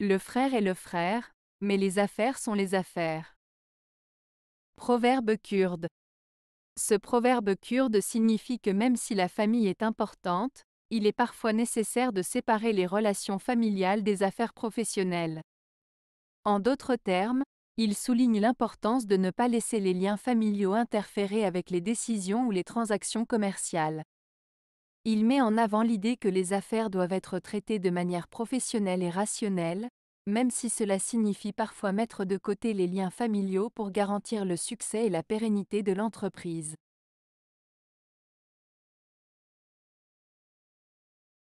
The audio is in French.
Le frère est le frère, mais les affaires sont les affaires. Proverbe kurde. Ce proverbe kurde signifie que même si la famille est importante, il est parfois nécessaire de séparer les relations familiales des affaires professionnelles. En d'autres termes, il souligne l'importance de ne pas laisser les liens familiaux interférer avec les décisions ou les transactions commerciales. Il met en avant l'idée que les affaires doivent être traitées de manière professionnelle et rationnelle, même si cela signifie parfois mettre de côté les liens familiaux pour garantir le succès et la pérennité de l'entreprise.